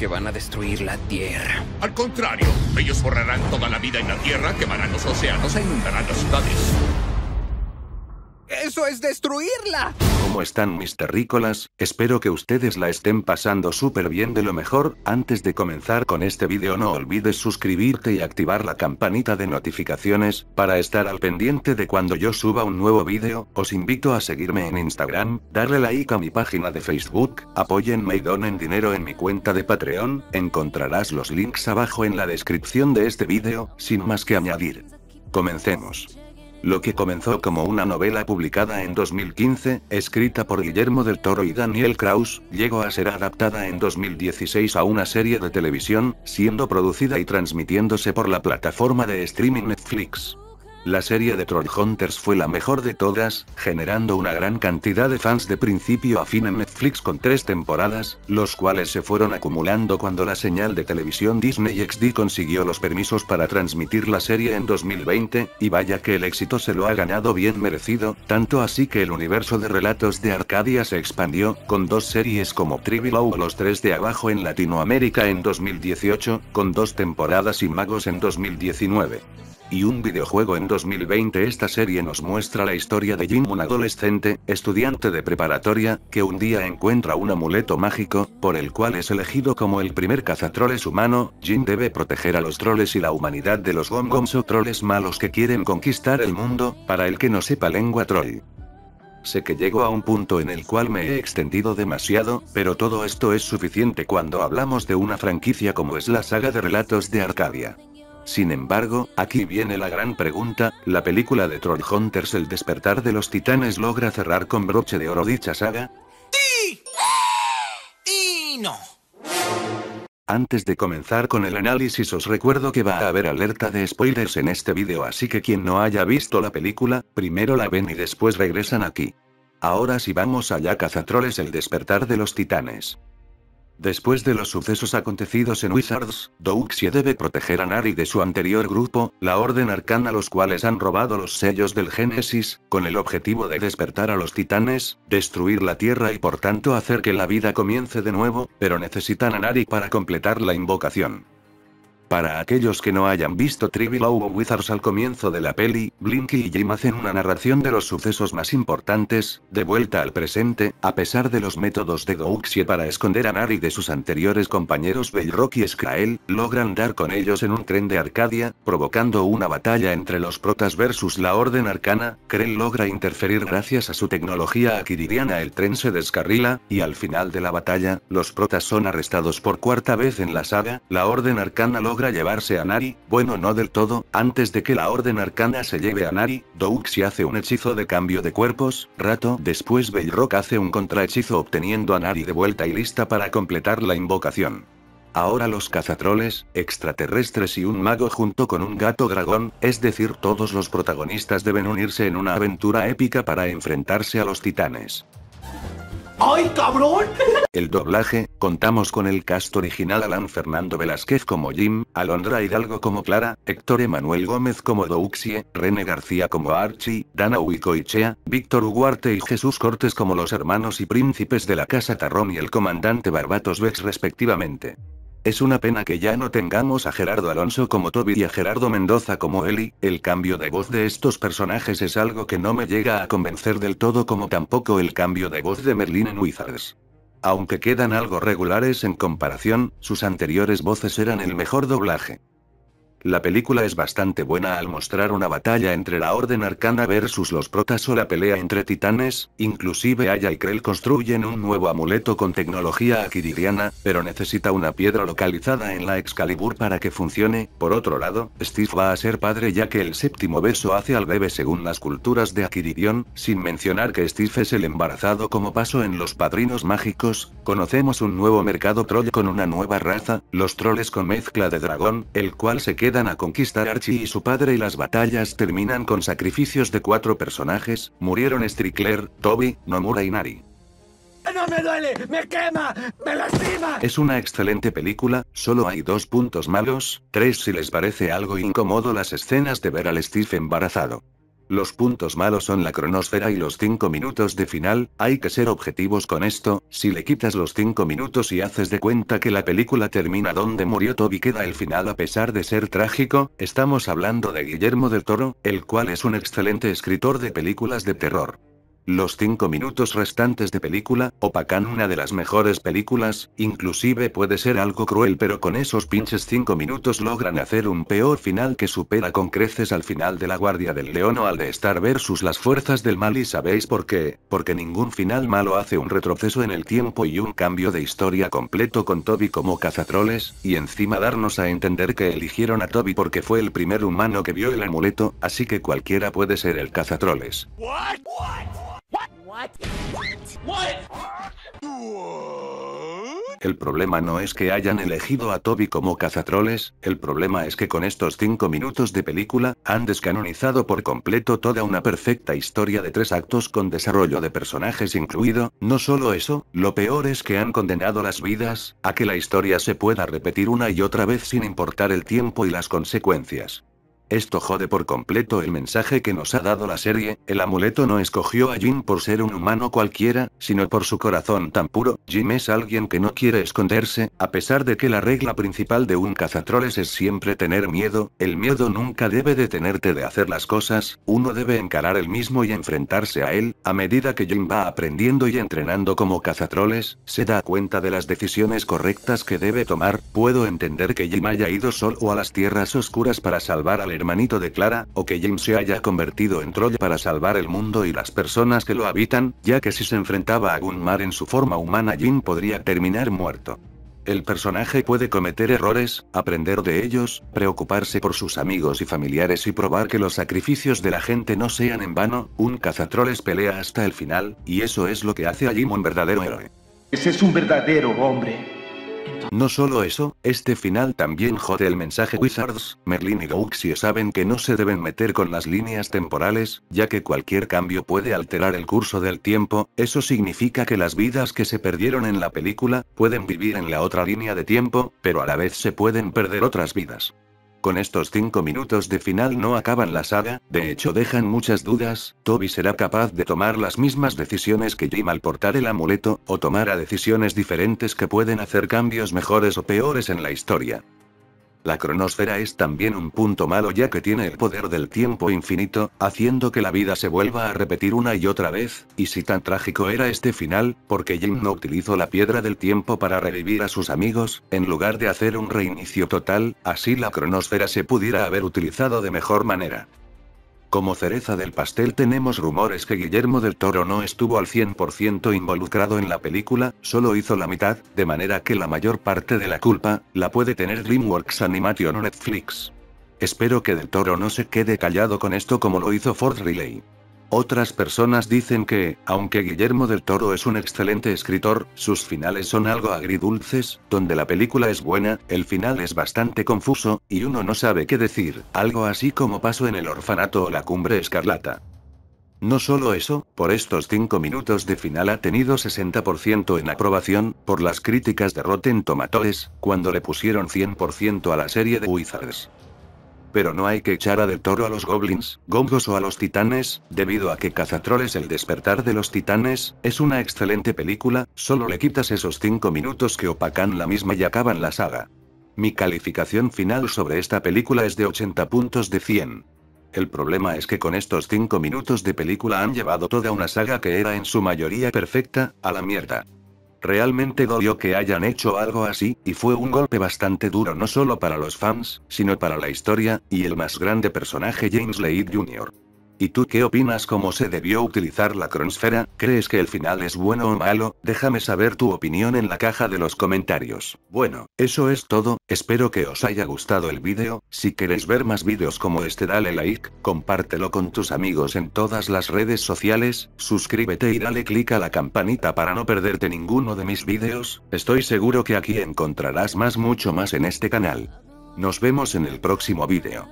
que van a destruir la Tierra. Al contrario, ellos borrarán toda la vida en la Tierra, quemarán los océanos e inundarán las ciudades. ¡Eso es destruirla! ¿Cómo están mis terrícolas? Espero que ustedes la estén pasando súper bien de lo mejor. Antes de comenzar con este vídeo no olvides suscribirte y activar la campanita de notificaciones, para estar al pendiente de cuando yo suba un nuevo vídeo. Os invito a seguirme en Instagram, darle like a mi página de Facebook, apóyenme y donen dinero en mi cuenta de Patreon, encontrarás los links abajo en la descripción de este vídeo, sin más que añadir. Comencemos. Lo que comenzó como una novela publicada en 2015, escrita por Guillermo del Toro y Daniel Kraus, llegó a ser adaptada en 2016 a una serie de televisión, siendo producida y transmitiéndose por la plataforma de streaming Netflix. La serie de Trollhunters fue la mejor de todas, generando una gran cantidad de fans de principio a fin en Netflix con tres temporadas, los cuales se fueron acumulando cuando la señal de televisión Disney XD consiguió los permisos para transmitir la serie en 2020, y vaya que el éxito se lo ha ganado bien merecido, tanto así que el universo de relatos de Arcadia se expandió, con dos series como Trivial o Los Tres de Abajo en Latinoamérica en 2018, con dos temporadas y Magos en 2019 y un videojuego en 2020. Esta serie nos muestra la historia de Jim, un adolescente, estudiante de preparatoria, que un día encuentra un amuleto mágico, por el cual es elegido como el primer cazatroles humano. Jim debe proteger a los troles y la humanidad de los gomgoms o troles malos que quieren conquistar el mundo, para el que no sepa lengua troll. Sé que llego a un punto en el cual me he extendido demasiado, pero todo esto es suficiente cuando hablamos de una franquicia como es la saga de relatos de Arcadia. Sin embargo, aquí viene la gran pregunta, la película de Trollhunters El despertar de los titanes logra cerrar con broche de oro dicha saga? ¡Sí! ¡Y no! Antes de comenzar con el análisis os recuerdo que va a haber alerta de spoilers en este vídeo así que quien no haya visto la película, primero la ven y después regresan aquí. Ahora sí vamos allá cazatroles el despertar de los titanes. Después de los sucesos acontecidos en Wizards, Douxie debe proteger a Nari de su anterior grupo, la Orden Arcana los cuales han robado los sellos del Génesis, con el objetivo de despertar a los titanes, destruir la Tierra y por tanto hacer que la vida comience de nuevo, pero necesitan a Nari para completar la invocación. Para aquellos que no hayan visto Trivial Wizards al comienzo de la peli, Blinky y Jim hacen una narración de los sucesos más importantes, de vuelta al presente, a pesar de los métodos de Gouxie para esconder a Nari de sus anteriores compañeros Bellrock y Skrael, logran dar con ellos en un tren de Arcadia, provocando una batalla entre los protas versus la Orden Arcana, Krell logra interferir gracias a su tecnología aquiridiana el tren se descarrila, y al final de la batalla, los protas son arrestados por cuarta vez en la saga, la Orden Arcana logra llevarse a Nari, bueno no del todo, antes de que la Orden Arcana se lleve a Nari, Douxi hace un hechizo de cambio de cuerpos, rato después Bellrock hace un contrahechizo obteniendo a Nari de vuelta y lista para completar la invocación. Ahora los cazatroles, extraterrestres y un mago junto con un gato dragón, es decir todos los protagonistas deben unirse en una aventura épica para enfrentarse a los titanes. ¡Ay, cabrón! El doblaje, contamos con el cast original Alan Fernando Velázquez como Jim, Alondra Hidalgo como Clara, Héctor Emanuel Gómez como Douxie, René García como Archie, Dana Chea, Víctor Ugarte y Jesús Cortés como los hermanos y príncipes de la Casa Tarrón y el comandante Barbatos Bex respectivamente. Es una pena que ya no tengamos a Gerardo Alonso como Toby y a Gerardo Mendoza como Eli, el cambio de voz de estos personajes es algo que no me llega a convencer del todo como tampoco el cambio de voz de Merlin en Wizards. Aunque quedan algo regulares en comparación, sus anteriores voces eran el mejor doblaje. La película es bastante buena al mostrar una batalla entre la Orden Arcana versus los protas o la pelea entre titanes, inclusive Aya y Krell construyen un nuevo amuleto con tecnología aquiridiana, pero necesita una piedra localizada en la Excalibur para que funcione, por otro lado, Steve va a ser padre ya que el séptimo beso hace al bebé según las culturas de Aquiridion, sin mencionar que Steve es el embarazado como paso en los padrinos mágicos, conocemos un nuevo mercado troll con una nueva raza, los troles con mezcla de dragón, el cual se queda quedan a conquistar Archie y su padre y las batallas terminan con sacrificios de cuatro personajes, murieron Strickler, Toby, Nomura y Nari. Es una excelente película, solo hay dos puntos malos, tres si les parece algo incómodo las escenas de ver al Steve embarazado. Los puntos malos son la cronosfera y los 5 minutos de final, hay que ser objetivos con esto, si le quitas los 5 minutos y haces de cuenta que la película termina donde murió Toby queda el final a pesar de ser trágico, estamos hablando de Guillermo del Toro, el cual es un excelente escritor de películas de terror. Los cinco minutos restantes de película, opacan una de las mejores películas, inclusive puede ser algo cruel pero con esos pinches cinco minutos logran hacer un peor final que supera con creces al final de La Guardia del León o al de Star versus las fuerzas del mal y sabéis por qué, porque ningún final malo hace un retroceso en el tiempo y un cambio de historia completo con Toby como cazatroles, y encima darnos a entender que eligieron a Toby porque fue el primer humano que vio el amuleto, así que cualquiera puede ser el cazatroles. El problema no es que hayan elegido a Toby como cazatroles, el problema es que con estos 5 minutos de película, han descanonizado por completo toda una perfecta historia de tres actos con desarrollo de personajes incluido, no solo eso, lo peor es que han condenado las vidas, a que la historia se pueda repetir una y otra vez sin importar el tiempo y las consecuencias. Esto jode por completo el mensaje que nos ha dado la serie, el amuleto no escogió a Jim por ser un humano cualquiera, sino por su corazón tan puro, Jim es alguien que no quiere esconderse, a pesar de que la regla principal de un cazatroles es siempre tener miedo, el miedo nunca debe detenerte de hacer las cosas, uno debe encarar el mismo y enfrentarse a él, a medida que Jim va aprendiendo y entrenando como cazatroles, se da cuenta de las decisiones correctas que debe tomar, puedo entender que Jim haya ido solo a las tierras oscuras para salvar al hermanito de Clara, o que Jim se haya convertido en troll para salvar el mundo y las personas que lo habitan, ya que si se enfrentaba a Gunmar en su forma humana Jim podría terminar muerto. El personaje puede cometer errores, aprender de ellos, preocuparse por sus amigos y familiares y probar que los sacrificios de la gente no sean en vano, un cazatroles pelea hasta el final, y eso es lo que hace a Jim un verdadero héroe. Ese es un verdadero hombre. No solo eso, este final también jode el mensaje Wizards, Merlin y si saben que no se deben meter con las líneas temporales, ya que cualquier cambio puede alterar el curso del tiempo, eso significa que las vidas que se perdieron en la película, pueden vivir en la otra línea de tiempo, pero a la vez se pueden perder otras vidas. Con estos 5 minutos de final no acaban la saga, de hecho dejan muchas dudas, Toby será capaz de tomar las mismas decisiones que Jim al portar el amuleto, o tomará decisiones diferentes que pueden hacer cambios mejores o peores en la historia. La cronosfera es también un punto malo ya que tiene el poder del tiempo infinito, haciendo que la vida se vuelva a repetir una y otra vez, y si tan trágico era este final, porque Jim no utilizó la piedra del tiempo para revivir a sus amigos, en lugar de hacer un reinicio total, así la cronosfera se pudiera haber utilizado de mejor manera. Como cereza del pastel tenemos rumores que Guillermo del Toro no estuvo al 100% involucrado en la película, solo hizo la mitad, de manera que la mayor parte de la culpa, la puede tener DreamWorks Animation o Netflix. Espero que del Toro no se quede callado con esto como lo hizo Ford Relay. Otras personas dicen que, aunque Guillermo del Toro es un excelente escritor, sus finales son algo agridulces, donde la película es buena, el final es bastante confuso, y uno no sabe qué decir, algo así como pasó en el orfanato o la cumbre escarlata. No solo eso, por estos 5 minutos de final ha tenido 60% en aprobación, por las críticas de Rotten Tomatoes, cuando le pusieron 100% a la serie de Wizards. Pero no hay que echar a del toro a los goblins, gongos o a los titanes, debido a que Cazatroles el despertar de los titanes, es una excelente película, solo le quitas esos 5 minutos que opacan la misma y acaban la saga. Mi calificación final sobre esta película es de 80 puntos de 100. El problema es que con estos 5 minutos de película han llevado toda una saga que era en su mayoría perfecta, a la mierda. Realmente dolió que hayan hecho algo así, y fue un golpe bastante duro no solo para los fans, sino para la historia, y el más grande personaje James Leigh Jr. ¿Y tú qué opinas cómo se debió utilizar la Cronosfera ¿Crees que el final es bueno o malo? Déjame saber tu opinión en la caja de los comentarios. Bueno, eso es todo, espero que os haya gustado el vídeo, si queréis ver más vídeos como este dale like, compártelo con tus amigos en todas las redes sociales, suscríbete y dale click a la campanita para no perderte ninguno de mis vídeos, estoy seguro que aquí encontrarás más mucho más en este canal. Nos vemos en el próximo vídeo.